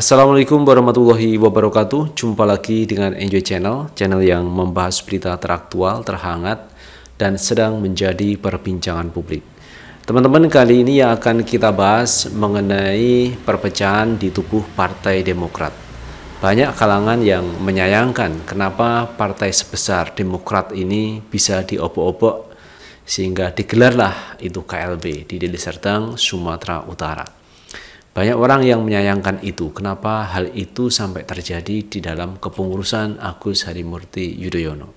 Assalamualaikum warahmatullahi wabarakatuh. Jumpa lagi dengan Enjoy Channel, channel yang membahas berita teraktual, terhangat, dan sedang menjadi perbincangan publik. Teman-teman, kali ini yang akan kita bahas mengenai perpecahan di tubuh Partai Demokrat. Banyak kalangan yang menyayangkan kenapa partai sebesar Demokrat ini bisa diobok-obok sehingga digelarlah itu KLB di Deli Serdang, Sumatera Utara. Banyak orang yang menyayangkan itu. Kenapa hal itu sampai terjadi di dalam kepengurusan Agus Harimurti Yudhoyono?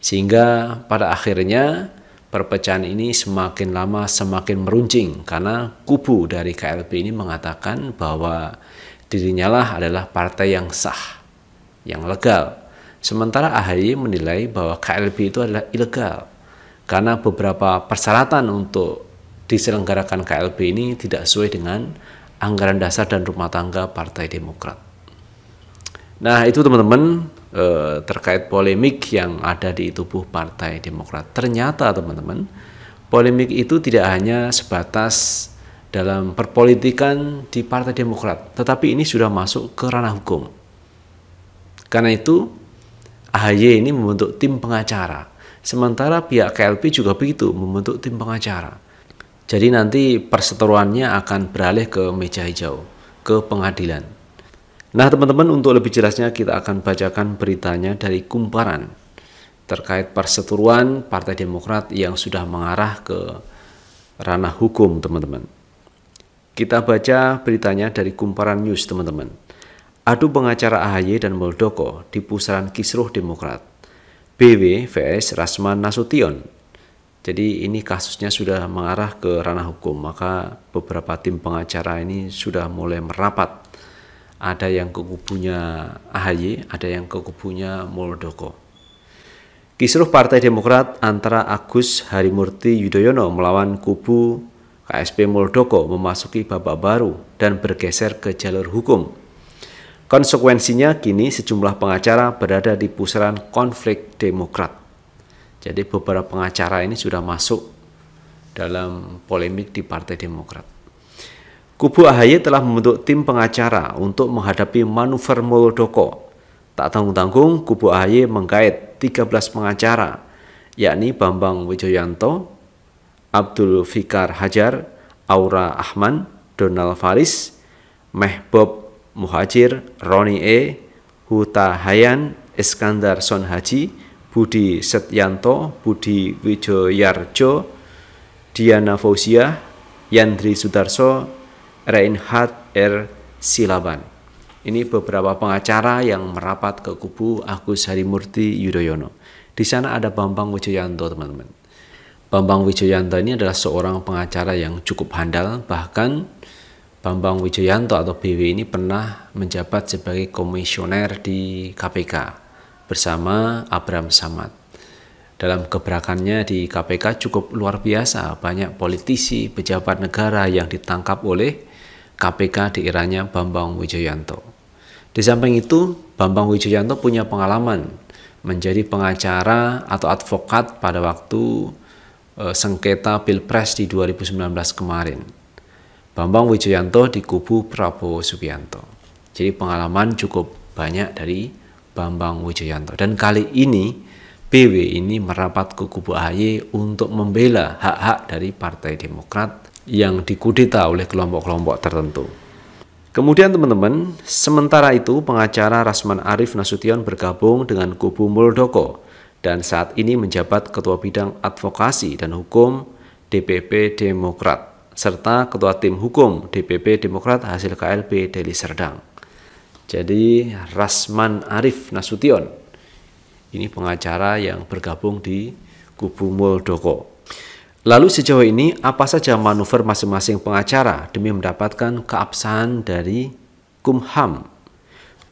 Sehingga pada akhirnya perpecahan ini semakin lama semakin meruncing karena kubu dari KLP ini mengatakan bahwa dirinya lah adalah partai yang sah, yang legal. Sementara AHY menilai bahwa KLP itu adalah ilegal karena beberapa persyaratan untuk diselenggarakan KLB ini tidak sesuai dengan anggaran dasar dan rumah tangga Partai Demokrat. Nah, itu teman-teman eh, terkait polemik yang ada di tubuh Partai Demokrat. Ternyata teman-teman, polemik itu tidak hanya sebatas dalam perpolitikan di Partai Demokrat, tetapi ini sudah masuk ke ranah hukum. Karena itu, AHY ini membentuk tim pengacara, sementara pihak KLP juga begitu membentuk tim pengacara. Jadi nanti perseteruannya akan beralih ke meja hijau, ke pengadilan. Nah teman-teman untuk lebih jelasnya kita akan bacakan beritanya dari kumparan terkait perseteruan Partai Demokrat yang sudah mengarah ke ranah hukum teman-teman. Kita baca beritanya dari kumparan news teman-teman. Adu pengacara AHY dan Muldoko di pusaran kisruh Demokrat. BW vs Rasman Nasution jadi ini kasusnya sudah mengarah ke ranah hukum, maka beberapa tim pengacara ini sudah mulai merapat. Ada yang ke kubunya AHY, ada yang ke kubunya Muldoko. Kisruh Partai Demokrat antara Agus Harimurti Yudhoyono melawan kubu KSP Muldoko memasuki babak baru dan bergeser ke jalur hukum. Konsekuensinya kini sejumlah pengacara berada di pusaran konflik Demokrat. Jadi beberapa pengacara ini sudah masuk dalam polemik di Partai Demokrat. Kubu AHY telah membentuk tim pengacara untuk menghadapi manuver Muldoko. Tak tanggung-tanggung, kubu AHY menggait 13 pengacara, yakni Bambang Wijoyanto, Abdul Fikar Hajar, Aura Ahman, Donald Faris, Mehbob Muhajir, Roni E, Huta Hayan, Iskandar Son Haji, Budi Setyanto, Budi Wijoyarjo, Diana Fauzia, Yandri Sudarso, Reinhard R. Silaban. Ini beberapa pengacara yang merapat ke kubu Agus Harimurti Yudhoyono. Di sana ada Bambang Wijoyanto, teman-teman. Bambang Wijoyanto ini adalah seorang pengacara yang cukup handal, bahkan Bambang Wijoyanto atau BW ini pernah menjabat sebagai komisioner di KPK bersama Abram Samad. Dalam gebrakannya di KPK cukup luar biasa, banyak politisi, pejabat negara yang ditangkap oleh KPK di eranya Bambang Wijoyanto. Di samping itu, Bambang Wijoyanto punya pengalaman menjadi pengacara atau advokat pada waktu e, sengketa Pilpres di 2019 kemarin. Bambang Wijoyanto di kubu Prabowo Subianto. Jadi pengalaman cukup banyak dari Bambang Wijayanto. Dan kali ini PW ini merapat ke kubu AHY untuk membela hak-hak dari Partai Demokrat yang dikudeta oleh kelompok-kelompok tertentu. Kemudian teman-teman, sementara itu pengacara Rasman Arif Nasution bergabung dengan kubu Muldoko dan saat ini menjabat Ketua Bidang Advokasi dan Hukum DPP Demokrat serta Ketua Tim Hukum DPP Demokrat hasil KLB Deli Serdang. Jadi Rasman Arif Nasution ini pengacara yang bergabung di kubu Muldoko. Lalu sejauh ini apa saja manuver masing-masing pengacara demi mendapatkan keabsahan dari Kumham?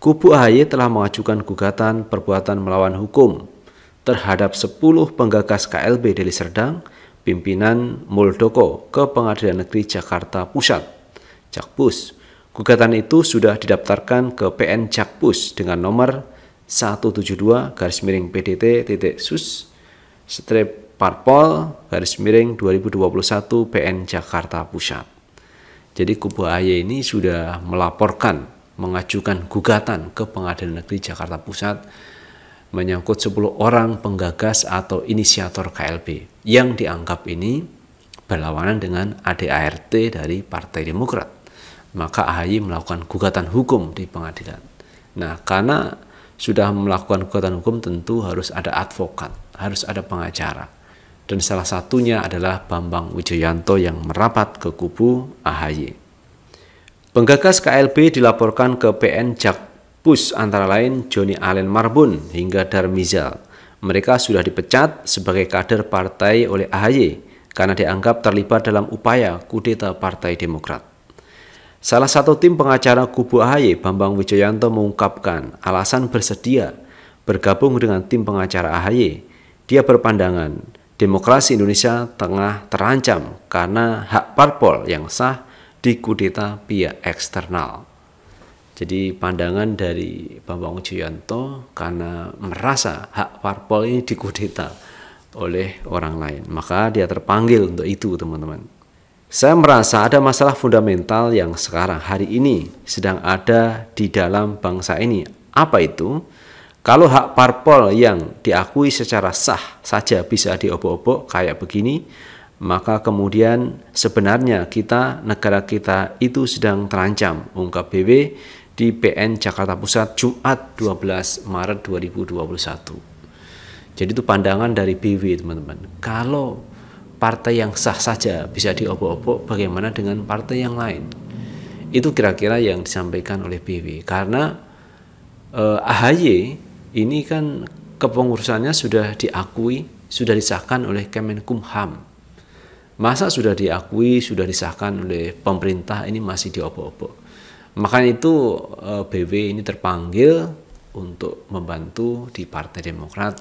Kubu AHY telah mengajukan gugatan perbuatan melawan hukum terhadap 10 penggagas KLB Deli Serdang, pimpinan Muldoko ke Pengadilan Negeri Jakarta Pusat, Jakpus, Gugatan itu sudah didaftarkan ke PN Jakpus dengan nomor 172 garis miring PDT titik sus strip parpol garis miring 2021 PN Jakarta Pusat. Jadi kubu AY ini sudah melaporkan mengajukan gugatan ke Pengadilan Negeri Jakarta Pusat menyangkut 10 orang penggagas atau inisiator KLB yang dianggap ini berlawanan dengan ADART dari Partai Demokrat maka AHY melakukan gugatan hukum di pengadilan. Nah, karena sudah melakukan gugatan hukum tentu harus ada advokat, harus ada pengacara. Dan salah satunya adalah Bambang Wijoyanto yang merapat ke kubu AHY. Penggagas KLB dilaporkan ke PN Jakpus antara lain Joni Allen Marbun hingga Darmizal. Mereka sudah dipecat sebagai kader partai oleh AHY karena dianggap terlibat dalam upaya kudeta Partai Demokrat. Salah satu tim pengacara kubu AHY, Bambang Wijoyanto mengungkapkan alasan bersedia bergabung dengan tim pengacara AHY. Dia berpandangan demokrasi Indonesia tengah terancam karena hak parpol yang sah dikudeta pihak eksternal. Jadi pandangan dari Bambang Wijoyanto karena merasa hak parpol ini dikudeta oleh orang lain. Maka dia terpanggil untuk itu, teman-teman. Saya merasa ada masalah fundamental yang sekarang hari ini sedang ada di dalam bangsa ini. Apa itu? Kalau hak parpol yang diakui secara sah saja bisa diobok-obok kayak begini, maka kemudian sebenarnya kita, negara kita itu sedang terancam, ungkap BW di PN Jakarta Pusat Jumat 12 Maret 2021. Jadi itu pandangan dari BW teman-teman. Kalau partai yang sah saja bisa diobok-obok bagaimana dengan partai yang lain itu kira-kira yang disampaikan oleh BW karena eh, AHY ini kan kepengurusannya sudah diakui sudah disahkan oleh Kemenkumham masa sudah diakui sudah disahkan oleh pemerintah ini masih diobok-obok makanya itu eh, BW ini terpanggil untuk membantu di Partai Demokrat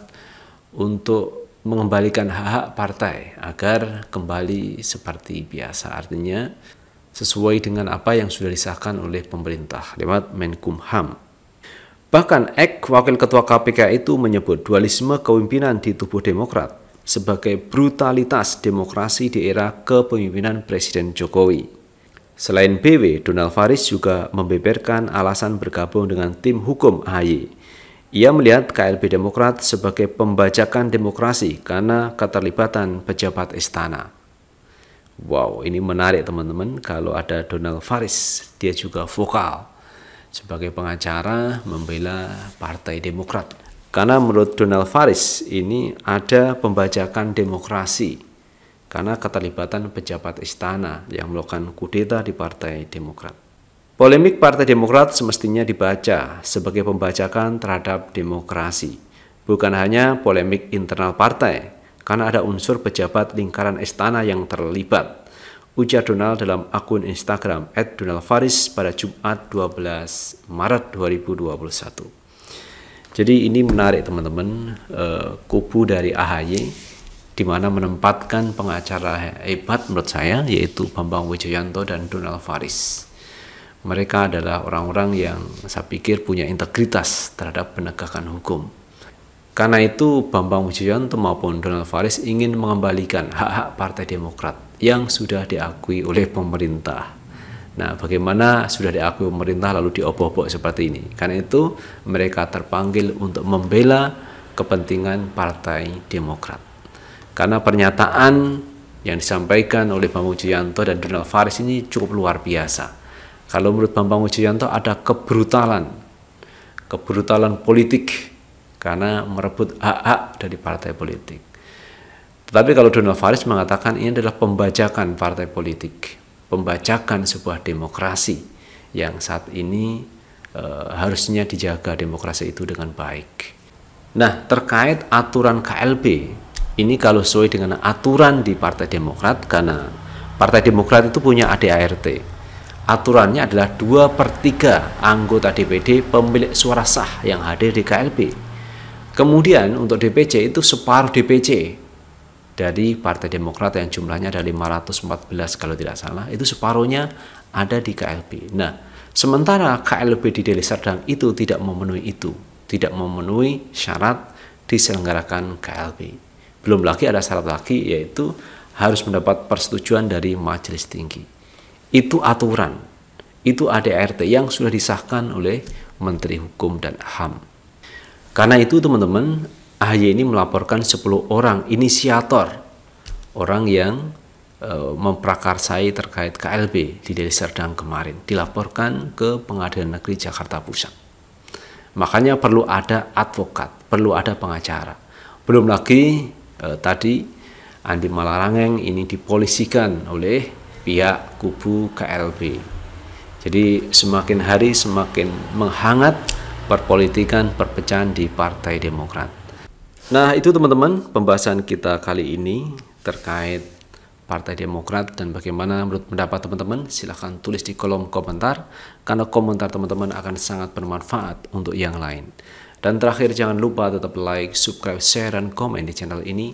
untuk mengembalikan hak-hak partai agar kembali seperti biasa. Artinya sesuai dengan apa yang sudah disahkan oleh pemerintah lewat Menkumham. Bahkan Ek, Wakil Ketua KPK itu menyebut dualisme kepemimpinan di tubuh Demokrat sebagai brutalitas demokrasi di era kepemimpinan Presiden Jokowi. Selain BW, Donald Faris juga membeberkan alasan bergabung dengan tim hukum AHY ia melihat KLB Demokrat sebagai pembajakan demokrasi karena keterlibatan pejabat istana. Wow, ini menarik teman-teman kalau ada Donald Faris, dia juga vokal sebagai pengacara membela Partai Demokrat. Karena menurut Donald Faris ini ada pembajakan demokrasi karena keterlibatan pejabat istana yang melakukan kudeta di Partai Demokrat. Polemik Partai Demokrat semestinya dibaca sebagai pembacakan terhadap demokrasi. Bukan hanya polemik internal partai, karena ada unsur pejabat lingkaran istana yang terlibat. Ujar Donald dalam akun Instagram @donaldfaris pada Jumat 12 Maret 2021. Jadi ini menarik teman-teman, eh, kubu dari AHY di mana menempatkan pengacara hebat menurut saya yaitu Bambang Wijoyanto dan Donald Faris mereka adalah orang-orang yang saya pikir punya integritas terhadap penegakan hukum. Karena itu Bambang Wijoyanto maupun Donald Faris ingin mengembalikan hak-hak Partai Demokrat yang sudah diakui oleh pemerintah. Nah, bagaimana sudah diakui pemerintah lalu diobok-obok seperti ini? Karena itu mereka terpanggil untuk membela kepentingan Partai Demokrat. Karena pernyataan yang disampaikan oleh Bambang Wijoyanto dan Donald Faris ini cukup luar biasa kalau menurut Bambang Wijayanto ada kebrutalan, kebrutalan politik karena merebut hak-hak dari partai politik. Tetapi kalau Donald Faris mengatakan ini adalah pembajakan partai politik, pembajakan sebuah demokrasi yang saat ini e, harusnya dijaga demokrasi itu dengan baik. Nah, terkait aturan KLB, ini kalau sesuai dengan aturan di Partai Demokrat karena Partai Demokrat itu punya ADART, aturannya adalah 2 per 3 anggota DPD pemilik suara sah yang hadir di KLB. Kemudian untuk DPC itu separuh DPC dari Partai Demokrat yang jumlahnya ada 514 kalau tidak salah, itu separuhnya ada di KLB. Nah, sementara KLB di Deli Serdang itu tidak memenuhi itu, tidak memenuhi syarat diselenggarakan KLB. Belum lagi ada syarat lagi yaitu harus mendapat persetujuan dari majelis tinggi. Itu aturan, itu ADRT yang sudah disahkan oleh Menteri Hukum dan HAM. Karena itu teman-teman, AHY ini melaporkan 10 orang inisiator, orang yang e, memprakarsai terkait KLB di Deli Serdang kemarin, dilaporkan ke Pengadilan Negeri Jakarta Pusat. Makanya perlu ada advokat, perlu ada pengacara. Belum lagi e, tadi Andi Malarangeng ini dipolisikan oleh pihak kubu KLB. Jadi semakin hari semakin menghangat perpolitikan perpecahan di Partai Demokrat. Nah itu teman-teman pembahasan kita kali ini terkait Partai Demokrat dan bagaimana menurut pendapat teman-teman silahkan tulis di kolom komentar karena komentar teman-teman akan sangat bermanfaat untuk yang lain. Dan terakhir jangan lupa tetap like, subscribe, share, dan komen di channel ini